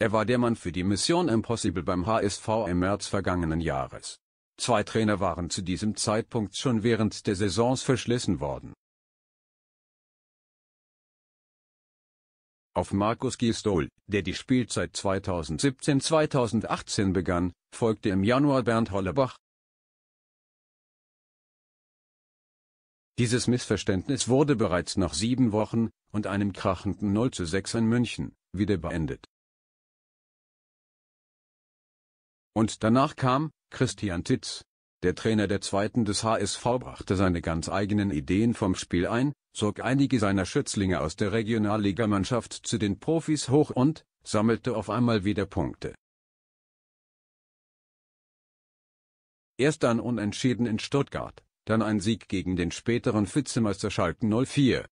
Er war der Mann für die Mission Impossible beim HSV im März vergangenen Jahres. Zwei Trainer waren zu diesem Zeitpunkt schon während der Saisons verschlissen worden. Auf Markus Gistol, der die Spielzeit 2017-2018 begann, folgte im Januar Bernd Hollebach. Dieses Missverständnis wurde bereits nach sieben Wochen und einem krachenden 0 zu 6 in München wieder beendet. Und danach kam Christian Titz. Der Trainer der zweiten des HSV brachte seine ganz eigenen Ideen vom Spiel ein, zog einige seiner Schützlinge aus der Regionalligamannschaft zu den Profis hoch und sammelte auf einmal wieder Punkte. Erst dann Unentschieden in Stuttgart, dann ein Sieg gegen den späteren Vizemeister Schalken 04.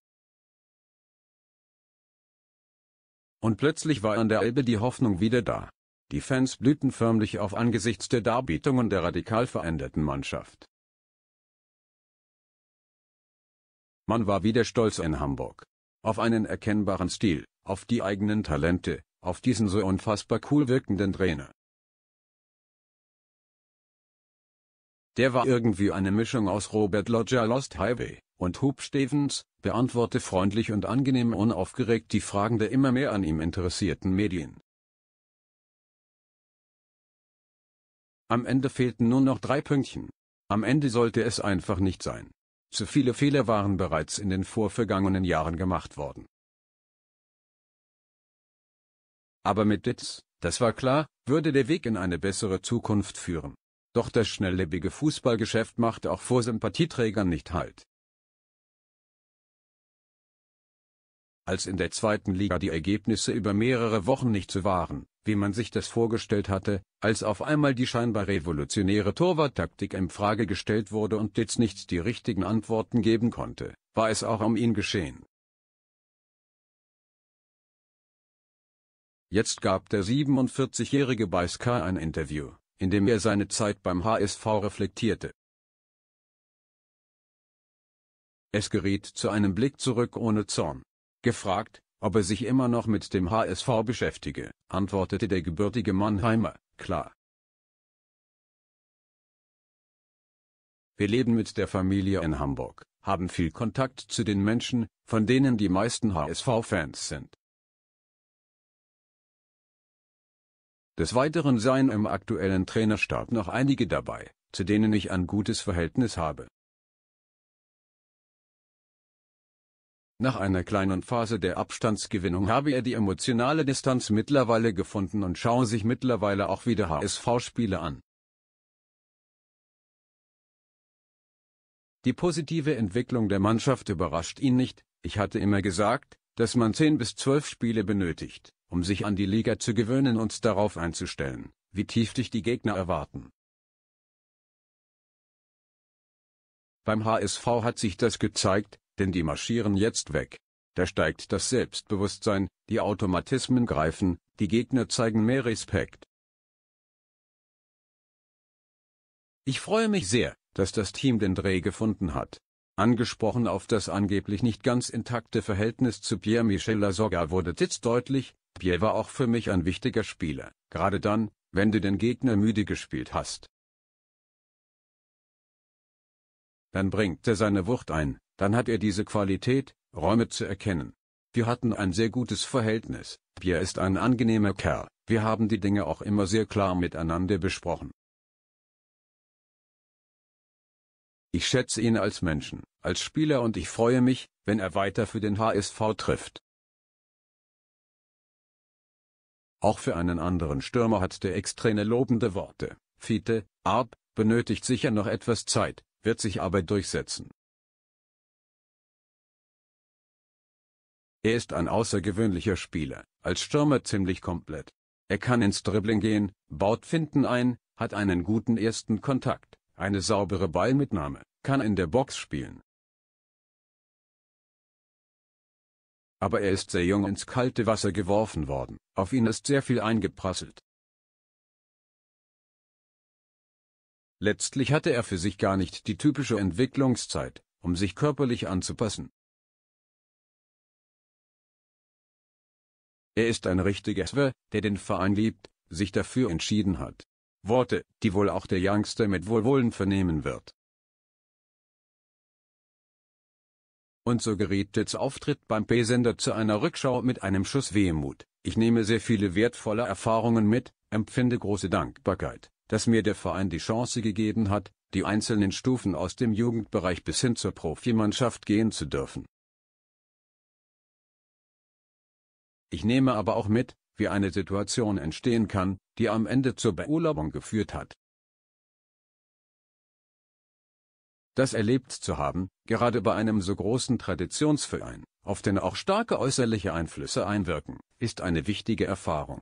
Und plötzlich war an der Elbe die Hoffnung wieder da. Die Fans blühten förmlich auf angesichts der Darbietungen der radikal veränderten Mannschaft. Man war wieder stolz in Hamburg. Auf einen erkennbaren Stil, auf die eigenen Talente, auf diesen so unfassbar cool wirkenden Trainer. Der war irgendwie eine Mischung aus Robert Lodger Lost Highway und Hub Stevens, beantworte freundlich und angenehm unaufgeregt die Fragen der immer mehr an ihm interessierten Medien. Am Ende fehlten nur noch drei Pünktchen. Am Ende sollte es einfach nicht sein. Zu viele Fehler waren bereits in den vorvergangenen Jahren gemacht worden. Aber mit Ditz, das war klar, würde der Weg in eine bessere Zukunft führen. Doch das schnelllebige Fußballgeschäft machte auch vor Sympathieträgern nicht Halt. Als in der zweiten Liga die Ergebnisse über mehrere Wochen nicht so waren, wie man sich das vorgestellt hatte, als auf einmal die scheinbar revolutionäre Torwarttaktik in Frage gestellt wurde und Ditz nicht die richtigen Antworten geben konnte, war es auch um ihn geschehen. Jetzt gab der 47-jährige bei Sky ein Interview, in dem er seine Zeit beim HSV reflektierte. Es geriet zu einem Blick zurück ohne Zorn. Gefragt, ob er sich immer noch mit dem HSV beschäftige, antwortete der gebürtige Mannheimer, klar. Wir leben mit der Familie in Hamburg, haben viel Kontakt zu den Menschen, von denen die meisten HSV-Fans sind. Des Weiteren seien im aktuellen Trainerstab noch einige dabei, zu denen ich ein gutes Verhältnis habe. Nach einer kleinen Phase der Abstandsgewinnung habe er die emotionale Distanz mittlerweile gefunden und schaue sich mittlerweile auch wieder HSV-Spiele an. Die positive Entwicklung der Mannschaft überrascht ihn nicht, ich hatte immer gesagt, dass man 10 bis 12 Spiele benötigt, um sich an die Liga zu gewöhnen und darauf einzustellen, wie tief dich die Gegner erwarten. Beim HSV hat sich das gezeigt, denn die marschieren jetzt weg. Da steigt das Selbstbewusstsein, die Automatismen greifen, die Gegner zeigen mehr Respekt. Ich freue mich sehr, dass das Team den Dreh gefunden hat. Angesprochen auf das angeblich nicht ganz intakte Verhältnis zu Pierre-Michel Lasoga wurde Titz deutlich, Pierre war auch für mich ein wichtiger Spieler, gerade dann, wenn du den Gegner müde gespielt hast. Dann bringt er seine Wucht ein, dann hat er diese Qualität, Räume zu erkennen. Wir hatten ein sehr gutes Verhältnis. Pierre ist ein angenehmer Kerl. Wir haben die Dinge auch immer sehr klar miteinander besprochen. Ich schätze ihn als Menschen, als Spieler und ich freue mich, wenn er weiter für den HSV trifft. Auch für einen anderen Stürmer hat der Extreme lobende Worte. Fiete, Arp, benötigt sicher noch etwas Zeit, wird sich aber durchsetzen. Er ist ein außergewöhnlicher Spieler, als Stürmer ziemlich komplett. Er kann ins Dribbling gehen, baut Finden ein, hat einen guten ersten Kontakt, eine saubere Ballmitnahme, kann in der Box spielen. Aber er ist sehr jung ins kalte Wasser geworfen worden, auf ihn ist sehr viel eingeprasselt. Letztlich hatte er für sich gar nicht die typische Entwicklungszeit, um sich körperlich anzupassen. Er ist ein richtiger Swer, der den Verein liebt, sich dafür entschieden hat. Worte, die wohl auch der Youngster mit Wohlwollen vernehmen wird. Und so geriet Tits Auftritt beim P-Sender zu einer Rückschau mit einem Schuss Wehmut. Ich nehme sehr viele wertvolle Erfahrungen mit, empfinde große Dankbarkeit, dass mir der Verein die Chance gegeben hat, die einzelnen Stufen aus dem Jugendbereich bis hin zur Profimannschaft gehen zu dürfen. Ich nehme aber auch mit, wie eine Situation entstehen kann, die am Ende zur Beurlaubung geführt hat. Das erlebt zu haben, gerade bei einem so großen Traditionsverein, auf den auch starke äußerliche Einflüsse einwirken, ist eine wichtige Erfahrung.